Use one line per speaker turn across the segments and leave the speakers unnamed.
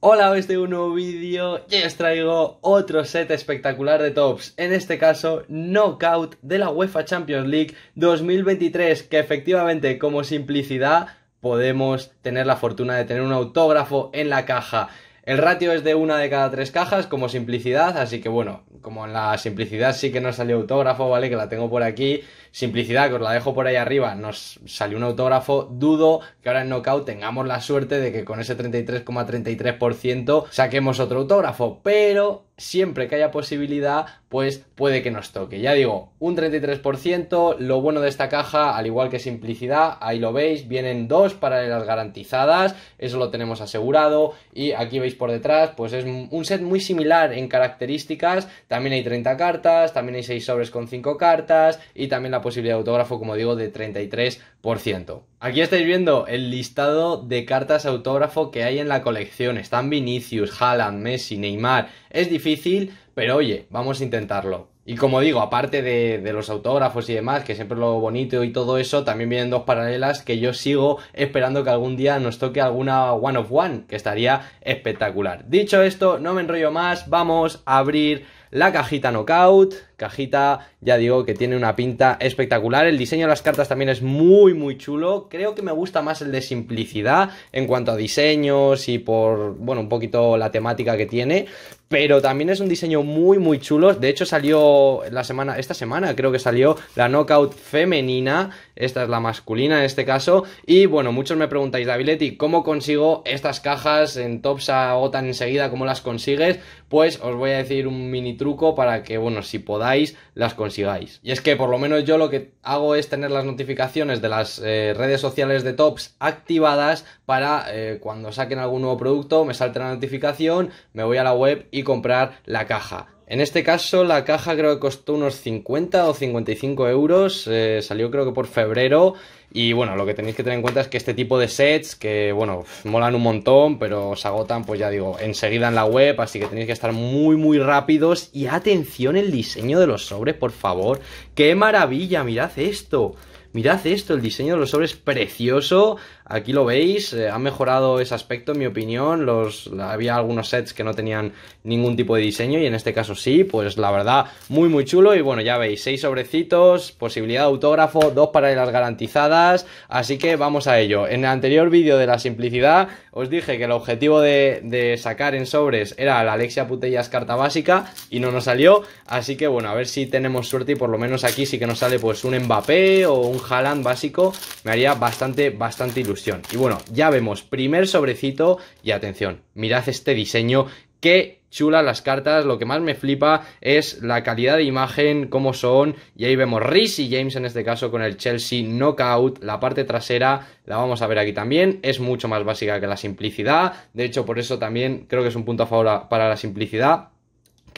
Hola, hoy en un nuevo vídeo y os traigo otro set espectacular de tops, en este caso Knockout de la UEFA Champions League 2023, que efectivamente como simplicidad podemos tener la fortuna de tener un autógrafo en la caja. El ratio es de una de cada tres cajas como simplicidad, así que bueno, como en la simplicidad sí que nos salió autógrafo, ¿vale? Que la tengo por aquí. Simplicidad, que os la dejo por ahí arriba, nos salió un autógrafo. Dudo que ahora en Knockout tengamos la suerte de que con ese 33,33% saquemos otro autógrafo, pero siempre que haya posibilidad, pues puede que nos toque. Ya digo, un 33%, lo bueno de esta caja, al igual que simplicidad, ahí lo veis, vienen dos paralelas garantizadas, eso lo tenemos asegurado, y aquí veis por detrás, pues es un set muy similar en características, también hay 30 cartas, también hay 6 sobres con 5 cartas, y también la posibilidad de autógrafo, como digo, de 33%. Aquí estáis viendo el listado de cartas autógrafo que hay en la colección. Están Vinicius, Haaland, Messi, Neymar. Es difícil, pero oye, vamos a intentarlo. Y como digo, aparte de, los autógrafos y demás, que siempre lo bonito y todo eso, también vienen dos paralelas que yo sigo esperando que algún día nos toque alguna one of one, que estaría espectacular. Dicho esto, no me enrollo más, vamos a abrir la cajita knockout. Cajita, ya digo que tiene una pinta espectacular. El diseño de las cartas también es muy, muy chulo. Creo que me gusta más el de simplicidad en cuanto a diseños y por, bueno, un poquito la temática que tiene. Pero también es un diseño muy, muy chulo. De hecho, salió la semana, esta semana creo que salió la knockout femenina. Esta es la masculina en este caso. Y bueno, muchos me preguntáis, Daviletti, ¿cómo consigo estas cajas en Topsa o tan enseguida? ¿Cómo las consigues? Pues os voy a decir un mini truco para que, bueno, si podáis las consigáis. Y es que por lo menos yo lo que hago es tener las notificaciones de las eh, redes sociales de tops activadas para eh, cuando saquen algún nuevo producto me salte la notificación, me voy a la web y comprar la caja. En este caso, la caja creo que costó unos 50 o 55 euros. Eh, salió creo que por febrero. Y bueno, lo que tenéis que tener en cuenta es que este tipo de sets, que bueno, molan un montón, pero se agotan, pues ya digo, enseguida en la web. Así que tenéis que estar muy, muy rápidos. Y atención el diseño de los sobres, por favor. ¡Qué maravilla! Mirad esto. Mirad esto, el diseño de los sobres precioso. Aquí lo veis, eh, ha mejorado ese aspecto en mi opinión, había algunos sets que no tenían ningún tipo de diseño y en este caso sí, pues la verdad muy muy chulo y bueno ya veis, seis sobrecitos, posibilidad de autógrafo, dos paralelas garantizadas, así que vamos a ello. En el anterior vídeo de la simplicidad os dije que el objetivo de, sacar en sobres era la Alexia Putellas carta básica y no nos salió, así que bueno, a ver si tenemos suerte y por lo menos aquí sí que nos sale pues un Mbappé o un Haaland básico, me haría bastante, bastante ilusión. Y bueno, ya vemos, primer sobrecito y atención, mirad este diseño, qué chulas las cartas, lo que más me flipa es la calidad de imagen, cómo son, y ahí vemos Reese y James en este caso con el Chelsea Knockout, la parte trasera la vamos a ver aquí también, es mucho más básica que la simplicidad, de hecho por eso también creo que es un punto a favor para la simplicidad,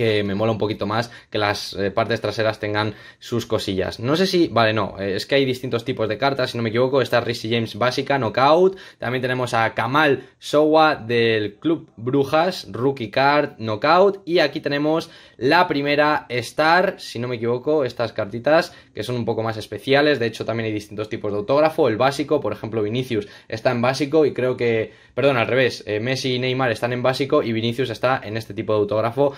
que me mola un poquito más que las eh, partes traseras tengan sus cosillas. No sé si, vale, no, eh, es que hay distintos tipos de cartas, si no me equivoco, está Rishi James básica, knockout, también tenemos a Kamal Sowa del Club Brujas, rookie card, knockout, y aquí tenemos la primera Star, si no me equivoco, estas cartitas que son un poco más especiales, de hecho también hay distintos tipos de autógrafo, el básico, por ejemplo, Vinicius está en básico y creo que, perdón, al revés, eh, Messi y Neymar están en básico y Vinicius está en este tipo de autógrafo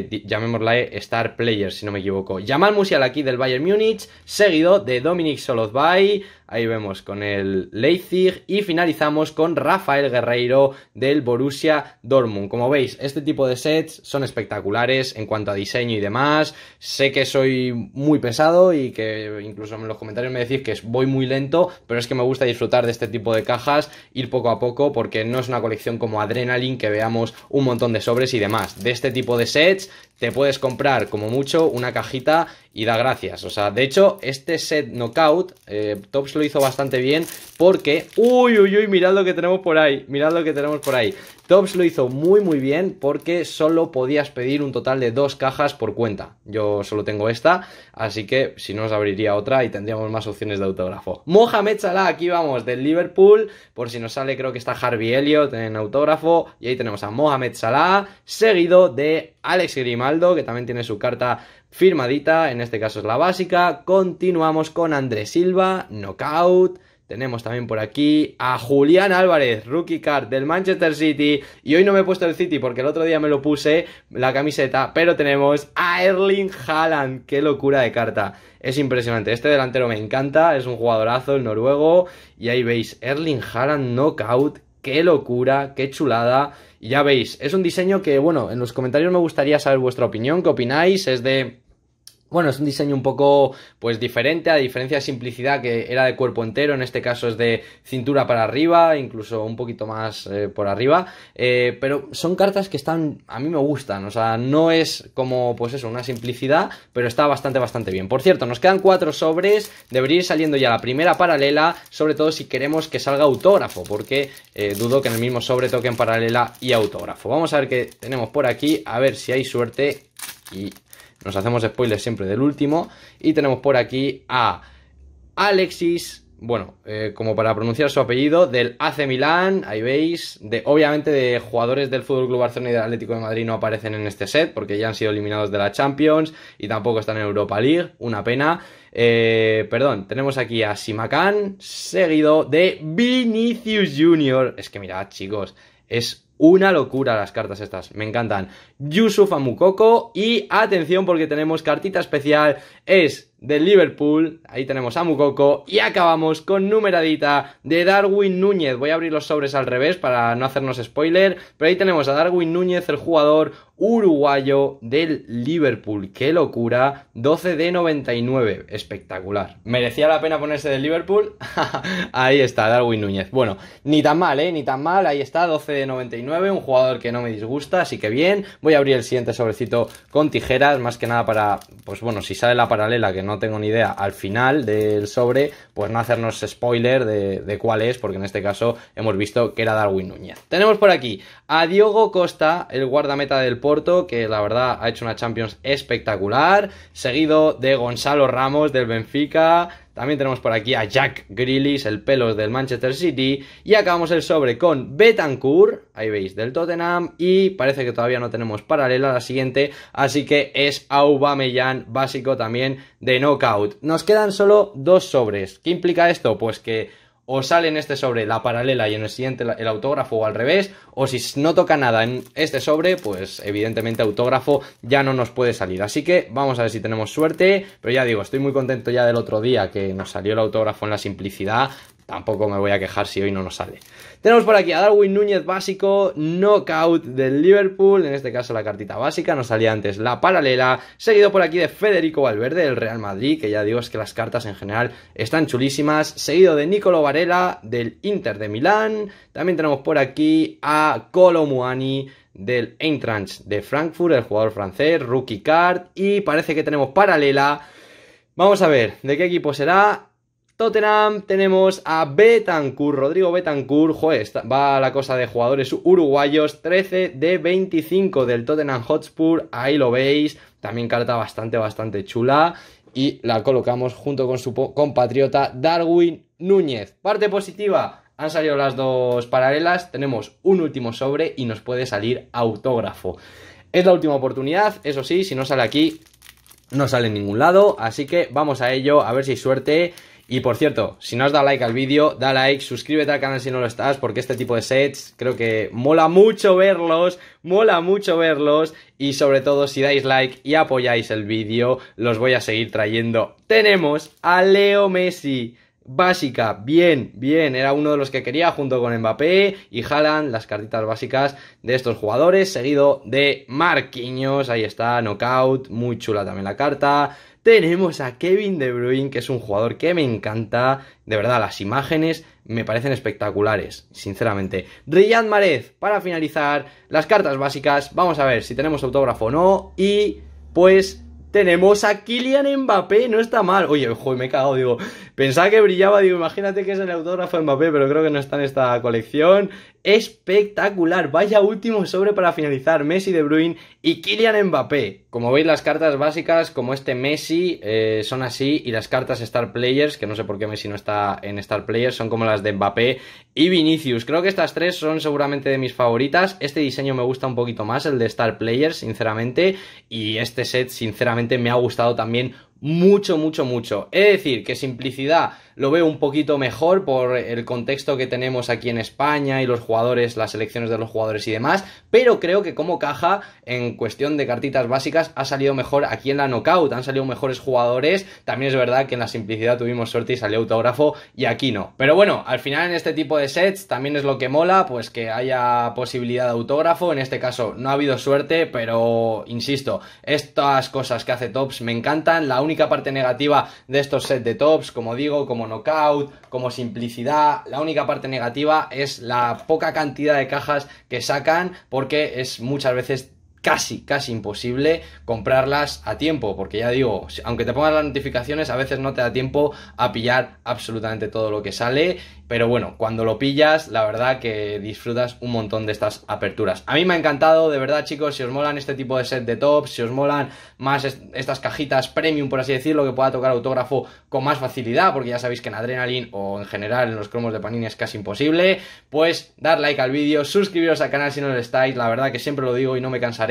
llamémosla eh, Star Player, si no me equivoco. Jamal Musial aquí del Bayern Munich seguido de Dominic Solozbay, Ahí vemos con el Leipzig y finalizamos con Rafael Guerreiro del Borussia Dortmund. Como veis, este tipo de sets son espectaculares en cuanto a diseño y demás. Sé que soy muy pesado y que incluso en los comentarios me decís que voy muy lento, pero es que me gusta disfrutar de este tipo de cajas, ir poco a poco porque no es una colección como Adrenaline que veamos un montón de sobres y demás. De este tipo de sets te puedes comprar como mucho una cajita y da gracias. O sea, de hecho, este set knockout, eh, lo hizo bastante bien porque... ¡Uy, uy, uy! Mirad lo que tenemos por ahí, mirad lo que tenemos por ahí. Tops lo hizo muy, muy bien porque solo podías pedir un total de dos cajas por cuenta. Yo solo tengo esta, así que si no os abriría otra y tendríamos más opciones de autógrafo. Mohamed Salah, aquí vamos, del Liverpool. Por si nos sale, creo que está Harvey Elliott en autógrafo. Y ahí tenemos a Mohamed Salah, seguido de Alex Grimaldo, que también tiene su carta firmadita, en este caso es la básica. Continuamos con Andrés Silva, knockout. Tenemos también por aquí a Julián Álvarez, rookie card del Manchester City. Y hoy no me he puesto el City porque el otro día me lo puse la camiseta, pero tenemos a Erling Haaland. ¡Qué locura de carta! Es impresionante. Este delantero me encanta, es un jugadorazo, el noruego. Y ahí veis, Erling Haaland knockout qué locura, qué chulada. Y ya veis, es un diseño que, bueno, en los comentarios me gustaría saber vuestra opinión, qué opináis, es de bueno, es un diseño un poco pues diferente, a diferencia de simplicidad que era de cuerpo entero, en este caso es de cintura para arriba, incluso un poquito más eh, por arriba, eh, pero son cartas que están, a mí me gustan, o sea, no es como pues eso, una simplicidad, pero está bastante, bastante bien. Por cierto, nos quedan cuatro sobres, debería ir saliendo ya la primera paralela, sobre todo si queremos que salga autógrafo, porque eh, dudo que en el mismo sobre toquen paralela y autógrafo. Vamos a ver qué tenemos por aquí, a ver si hay suerte y nos hacemos spoilers siempre del último. Y tenemos por aquí a Alexis, bueno, eh, como para pronunciar su apellido, del AC Milán, ahí veis, de, obviamente de jugadores del Fútbol Club Barcelona y del Atlético de Madrid no aparecen en este set porque ya han sido eliminados de la Champions y tampoco están en Europa League, una pena. Eh, perdón, tenemos aquí a Simacán, seguido de Vinicius Junior. Es que mirad, chicos, es una locura las cartas estas, me encantan. Yusuf Amukoko y atención porque tenemos cartita especial, es del Liverpool, ahí tenemos a y acabamos con numeradita de Darwin Núñez. Voy a abrir los sobres al revés para no hacernos spoiler, pero ahí tenemos a Darwin Núñez, el jugador uruguayo del Liverpool. ¡Qué locura! 12 de 99, espectacular. ¿Merecía la pena ponerse del Liverpool? ahí está, Darwin Núñez. Bueno, ni tan mal, ¿eh? Ni tan mal, ahí está, 12 de 99 un jugador que no me disgusta, así que bien. Voy a abrir el siguiente sobrecito con tijeras, más que nada para, pues bueno, si sale la paralela, que no tengo ni idea, al final del sobre, pues no hacernos spoiler de, de cuál es, porque en este caso hemos visto que era Darwin Núñez. Tenemos por aquí a Diogo Costa, el guardameta del Porto, que la verdad ha hecho una Champions espectacular, seguido de Gonzalo Ramos del Benfica, también tenemos por aquí a Jack Grealish, el pelos del Manchester City. Y acabamos el sobre con Betancourt, ahí veis, del Tottenham. Y parece que todavía no tenemos paralela la siguiente, así que es Aubameyang, básico también de knockout. Nos quedan solo dos sobres. ¿Qué implica esto? Pues que o sale en este sobre la paralela y en el siguiente el autógrafo o al revés, o si no toca nada en este sobre, pues evidentemente autógrafo ya no nos puede salir. Así que vamos a ver si tenemos suerte, pero ya digo, estoy muy contento ya del otro día que nos salió el autógrafo en la simplicidad, tampoco me voy a quejar si hoy no nos sale. Tenemos por aquí a Darwin Núñez básico, knockout del Liverpool, en este caso la cartita básica, no salía antes la paralela, seguido por aquí de Federico Valverde del Real Madrid, que ya digo es que las cartas en general están chulísimas, seguido de Nicolo Varela del Inter de Milán, también tenemos por aquí a Colomuani del Eintracht de Frankfurt, el jugador francés, rookie card, y parece que tenemos paralela... Vamos a ver, ¿de qué equipo será? Tottenham tenemos a Betancourt, Rodrigo Betancourt, joder, va la cosa de jugadores uruguayos, 13 de 25 del Tottenham Hotspur, ahí lo veis, también carta bastante, bastante chula y la colocamos junto con su compatriota Darwin Núñez. Parte positiva, han salido las dos paralelas, tenemos un último sobre y nos puede salir autógrafo. Es la última oportunidad, eso sí, si no sale aquí, no sale en ningún lado, así que vamos a ello, a ver si hay suerte. Y por cierto, si no has dado like al vídeo, da like, suscríbete al canal si no lo estás, porque este tipo de sets creo que mola mucho verlos, mola mucho verlos. Y sobre todo, si dais like y apoyáis el vídeo, los voy a seguir trayendo. Tenemos a Leo Messi básica, bien, bien, era uno de los que quería junto con Mbappé y Jalan. las cartitas básicas de estos jugadores, seguido de Marquinhos, ahí está, knockout, muy chula también la carta, tenemos a Kevin De Bruyne, que es un jugador que me encanta. De verdad, las imágenes me parecen espectaculares, sinceramente. Riyad Marez, para finalizar, las cartas básicas. Vamos a ver si tenemos autógrafo o no. Y pues tenemos a Kylian Mbappé, no está mal. Oye, ojo, me he cagado, digo, Pensaba que brillaba, digo, imagínate que es el autógrafo de Mbappé, pero creo que no está en esta colección. Espectacular, vaya último sobre para finalizar Messi de Bruin y Kylian Mbappé. Como veis, las cartas básicas, como este Messi, eh, son así, y las cartas Star Players, que no sé por qué Messi no está en Star Players, son como las de Mbappé y Vinicius. Creo que estas tres son seguramente de mis favoritas. Este diseño me gusta un poquito más, el de Star Players, sinceramente, y este set, sinceramente, me ha gustado también mucho, mucho, mucho. Es decir, que simplicidad lo veo un poquito mejor por el contexto que tenemos aquí en España y los jugadores, las selecciones de los jugadores y demás, pero creo que como caja, en cuestión de cartitas básicas, ha salido mejor aquí en la knockout, han salido mejores jugadores, también es verdad que en la simplicidad tuvimos suerte y salió autógrafo y aquí no. Pero bueno, al final en este tipo de sets también es lo que mola, pues que haya posibilidad de autógrafo, en este caso no ha habido suerte, pero insisto, estas cosas que hace Tops me encantan, la única parte negativa de estos sets de Tops, como digo, como knockout, como simplicidad. La única parte negativa es la poca cantidad de cajas que sacan porque es muchas veces casi, casi imposible comprarlas a tiempo, porque ya digo, aunque te pongan las notificaciones, a veces no te da tiempo a pillar absolutamente todo lo que sale, pero bueno, cuando lo pillas, la verdad que disfrutas un montón de estas aperturas. A mí me ha encantado, de verdad chicos, si os molan este tipo de set de tops, si os molan más estas cajitas premium, por así decirlo, que pueda tocar autógrafo con más facilidad, porque ya sabéis que en Adrenaline o en general en los cromos de Panini es casi imposible, pues dar like al vídeo, suscribiros al canal si no lo estáis, la verdad que siempre lo digo y no me cansaré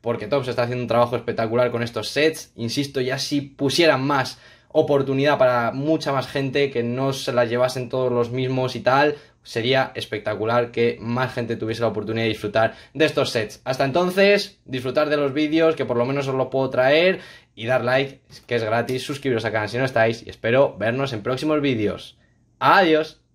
porque Tops está haciendo un trabajo espectacular con estos sets. Insisto, ya si pusieran más oportunidad para mucha más gente, que no se las llevasen todos los mismos y tal, sería espectacular que más gente tuviese la oportunidad de disfrutar de estos sets. Hasta entonces, disfrutar de los vídeos, que por lo menos os los puedo traer, y dar like, que es gratis, suscribiros al canal si no estáis, y espero vernos en próximos vídeos. Adiós.